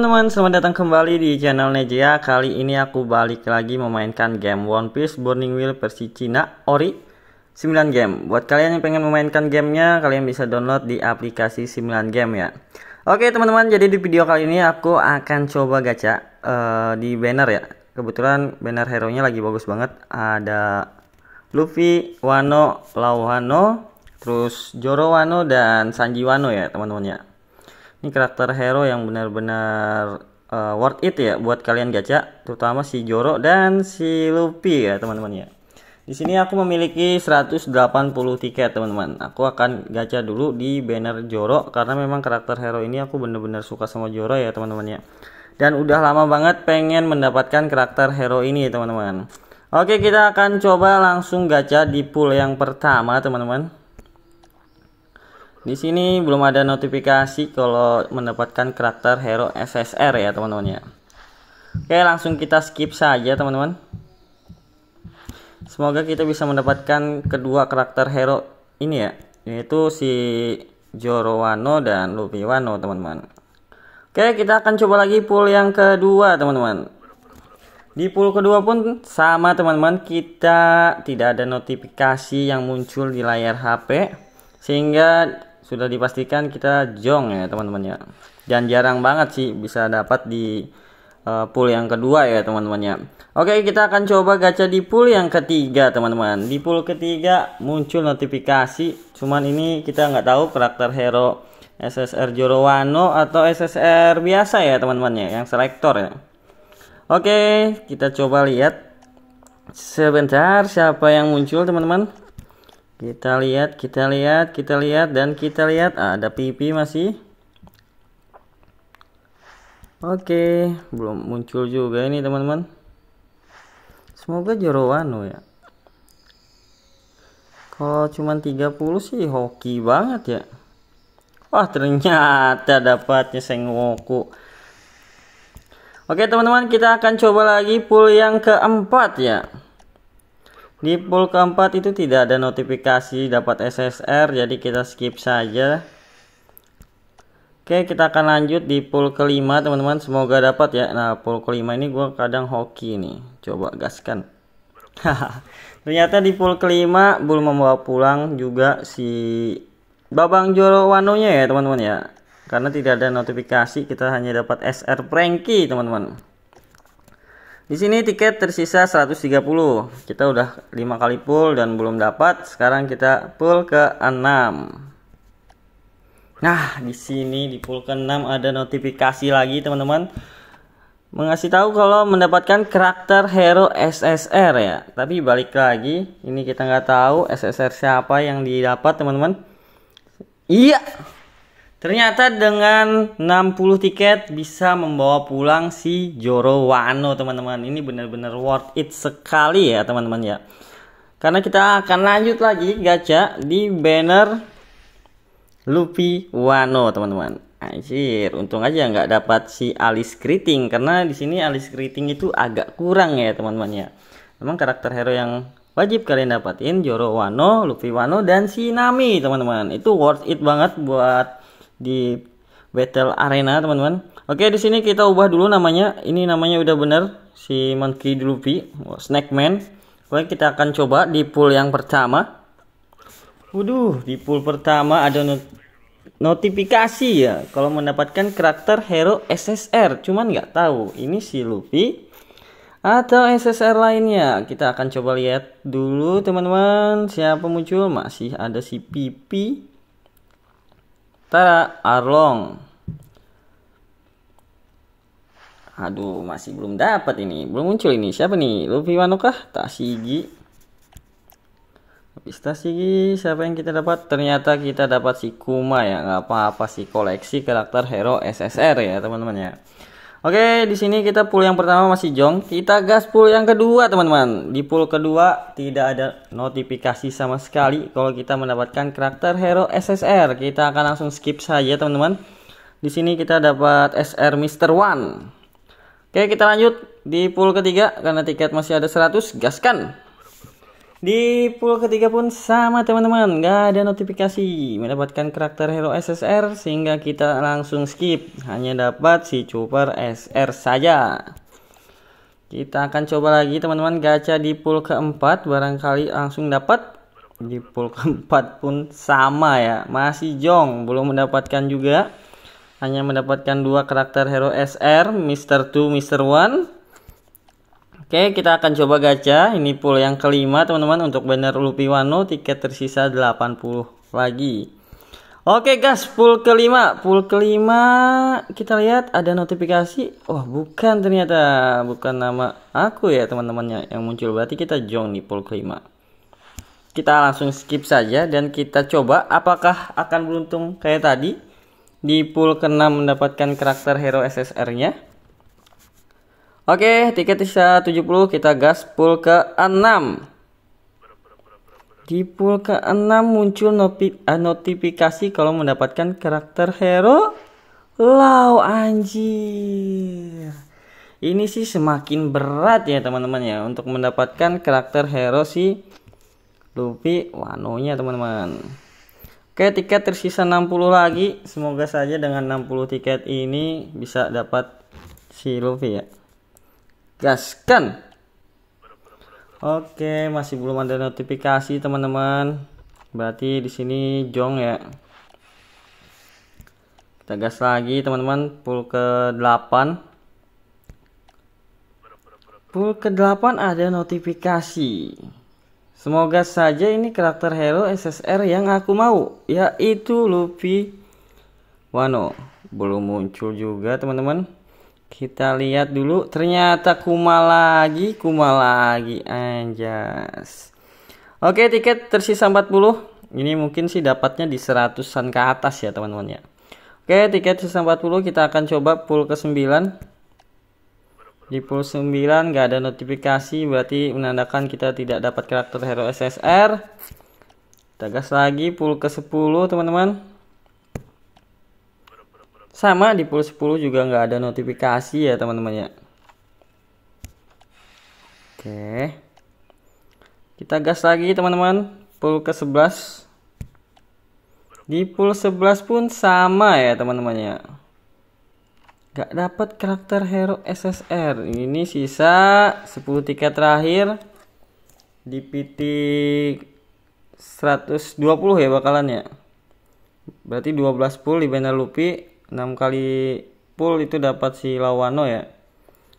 teman-teman, selamat datang kembali di channel Nejia Kali ini aku balik lagi memainkan game One Piece Burning Wheel versi Cina Ori 9 game Buat kalian yang pengen memainkan gamenya, kalian bisa download di aplikasi 9 game ya Oke teman-teman, jadi di video kali ini aku akan coba gacha uh, di banner ya Kebetulan banner hero-nya lagi bagus banget Ada Luffy, Wano, Lau Wano, terus Joro Wano, dan Sanji Wano ya teman-teman ya ini karakter hero yang benar-benar uh, worth it ya buat kalian gacha, terutama si Joro dan si Luffy ya teman-teman ya. Di sini aku memiliki 180 tiket teman-teman. Aku akan gacha dulu di banner Joro karena memang karakter hero ini aku benar-benar suka sama Joro ya teman-teman ya. Dan udah lama banget pengen mendapatkan karakter hero ini teman-teman. Oke kita akan coba langsung gacha di pool yang pertama teman-teman. Di sini belum ada notifikasi kalau mendapatkan karakter hero SSR ya teman-teman ya. Oke langsung kita skip saja teman-teman. Semoga kita bisa mendapatkan kedua karakter hero ini ya. Yaitu si Jorowano dan Lupiwano teman-teman. Oke kita akan coba lagi pool yang kedua teman-teman. Di pool kedua pun sama teman-teman kita tidak ada notifikasi yang muncul di layar HP. Sehingga sudah dipastikan kita jong ya teman-teman ya dan jarang banget sih bisa dapat di uh, pool yang kedua ya teman-teman ya oke kita akan coba gacha di pool yang ketiga teman-teman di pool ketiga muncul notifikasi cuman ini kita nggak tahu karakter hero SSR Jorowano atau SSR biasa ya teman-teman ya yang selektor ya oke kita coba lihat sebentar siapa yang muncul teman-teman kita lihat, kita lihat, kita lihat, dan kita lihat. Ah, ada pipi masih. Oke, belum muncul juga ini teman-teman. Semoga Jorowano oh ya. Kalau cuman 30 sih hoki banget ya. Wah, ternyata dapatnya Sengoku. Oke, teman-teman, kita akan coba lagi pool yang keempat ya di pool keempat itu tidak ada notifikasi dapat SSR jadi kita skip saja Oke kita akan lanjut di pool kelima teman-teman semoga dapat ya nah pool kelima ini gue kadang hoki nih coba gaskan ternyata di pool kelima belum membawa pulang juga si Babang Joro Wanonya ya teman-teman ya karena tidak ada notifikasi kita hanya dapat SR Pranky teman-teman di sini tiket tersisa 130. Kita udah 5 kali pull dan belum dapat. Sekarang kita pull ke 6. Nah, di sini di pull ke 6 ada notifikasi lagi, teman-teman. Mengasih tahu kalau mendapatkan karakter hero SSR ya. Tapi balik lagi, ini kita nggak tahu SSR siapa yang didapat, teman-teman. Iya, Ternyata dengan 60 tiket bisa membawa pulang si Joro Wano teman-teman. Ini benar-benar worth it sekali ya teman-teman ya. Karena kita akan lanjut lagi gacha di banner Luffy Wano teman-teman. Anjir, untung aja nggak dapat si Alice Kriting karena di sini Alice Kriting itu agak kurang ya teman-teman ya. Memang karakter hero yang wajib kalian dapatin Joro Wano, Luffy Wano dan si Nami teman-teman. Itu worth it banget buat di battle arena teman-teman oke di sini kita ubah dulu namanya ini namanya udah bener si monkey D. luffy Man. oke kita akan coba di pool yang pertama waduh di pool pertama ada not notifikasi ya kalau mendapatkan karakter hero SSR cuman nggak tahu ini si Luffy atau SSR lainnya kita akan coba lihat dulu teman-teman siapa muncul masih ada si Pipi Tara Arlong. Aduh, masih belum dapat ini. Belum muncul ini. Siapa nih? Luffy Wano kah? Tasigi. Habis Tasigi, siapa yang kita dapat? Ternyata kita dapat si Kuma ya. Nggak apa-apa sih koleksi karakter hero SSR ya, teman-teman ya. Oke, di sini kita pull yang pertama masih jong. Kita gas pull yang kedua, teman-teman. Di pull kedua tidak ada notifikasi sama sekali kalau kita mendapatkan karakter hero SSR. Kita akan langsung skip saja, teman-teman. Di sini kita dapat SR Mister One. Oke, kita lanjut di pool ketiga karena tiket masih ada 100, gaskan. Di pool ketiga pun sama teman-teman, nggak ada notifikasi mendapatkan karakter hero SSR sehingga kita langsung skip, hanya dapat si Chopper SR saja. Kita akan coba lagi teman-teman gacha di pool keempat, barangkali langsung dapat. Di pool keempat pun sama ya, masih jong, belum mendapatkan juga. Hanya mendapatkan dua karakter hero SR, Mr. 2, Mr. 1 Oke, kita akan coba gacha. Ini pool yang kelima, teman-teman. Untuk banner Wano, tiket tersisa 80 lagi. Oke, guys, pool kelima. Pool kelima, kita lihat ada notifikasi. oh, bukan ternyata. Bukan nama aku ya, teman-temannya yang muncul. Berarti kita jong di pool kelima. Kita langsung skip saja dan kita coba apakah akan beruntung kayak tadi. Di pool keenam mendapatkan karakter hero SSR-nya Oke, tiket sisa 70 kita gas pull ke 6. Di pull ke 6 muncul eh, notifikasi kalau mendapatkan karakter hero. Lau anjir. Ini sih semakin berat ya teman-teman ya untuk mendapatkan karakter hero si Luffy Wanonya teman-teman. Oke, tiket tersisa 60 lagi. Semoga saja dengan 60 tiket ini bisa dapat si Luffy ya gaskan Oke, masih belum ada notifikasi teman-teman. Berarti di sini jong ya. Kita gas lagi teman-teman, pull ke 8. Pull ke 8 ada notifikasi. Semoga saja ini karakter hero SSR yang aku mau, yaitu Luffy Wano. Belum muncul juga teman-teman kita lihat dulu ternyata kuma lagi kuma lagi anjas oke tiket tersisa 40 ini mungkin sih dapatnya di seratusan ke atas ya teman-teman ya oke tiket sisa 40 kita akan coba pull ke 9 di pull 9 nggak ada notifikasi berarti menandakan kita tidak dapat karakter hero SSR kita gas lagi pull ke 10 teman-teman sama di pool 10 juga nggak ada notifikasi ya teman-teman ya oke kita gas lagi teman-teman pool ke 11 di pool 11 pun sama ya teman-teman ya nggak dapat karakter hero SSR ini sisa 10 tiket terakhir di PT 120 ya bakalan ya berarti 12 pool di banner Lupi 6 kali pull itu dapat si Lawano ya.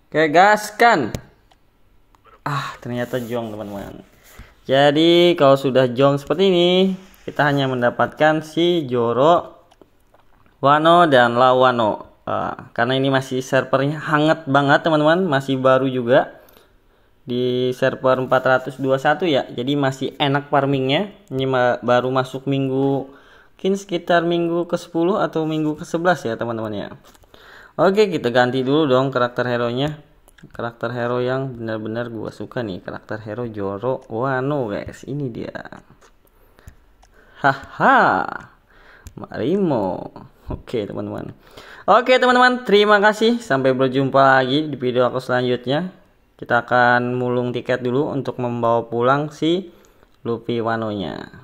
Oke, gaskan. Ah, ternyata jong, teman-teman. Jadi, kalau sudah jong seperti ini, kita hanya mendapatkan si Joro, Wano dan Lawano. Uh, karena ini masih servernya hangat banget, teman-teman, masih baru juga di server 421 ya. Jadi masih enak farmingnya. Ini baru masuk minggu mungkin sekitar minggu ke-10 atau minggu ke-11 ya teman-teman ya oke kita ganti dulu dong karakter hero nya karakter hero yang benar-benar gua suka nih karakter hero Joro Wano guys ini dia haha Marimo oke teman-teman oke teman-teman terima kasih sampai berjumpa lagi di video aku selanjutnya kita akan mulung tiket dulu untuk membawa pulang si Luffy Wano nya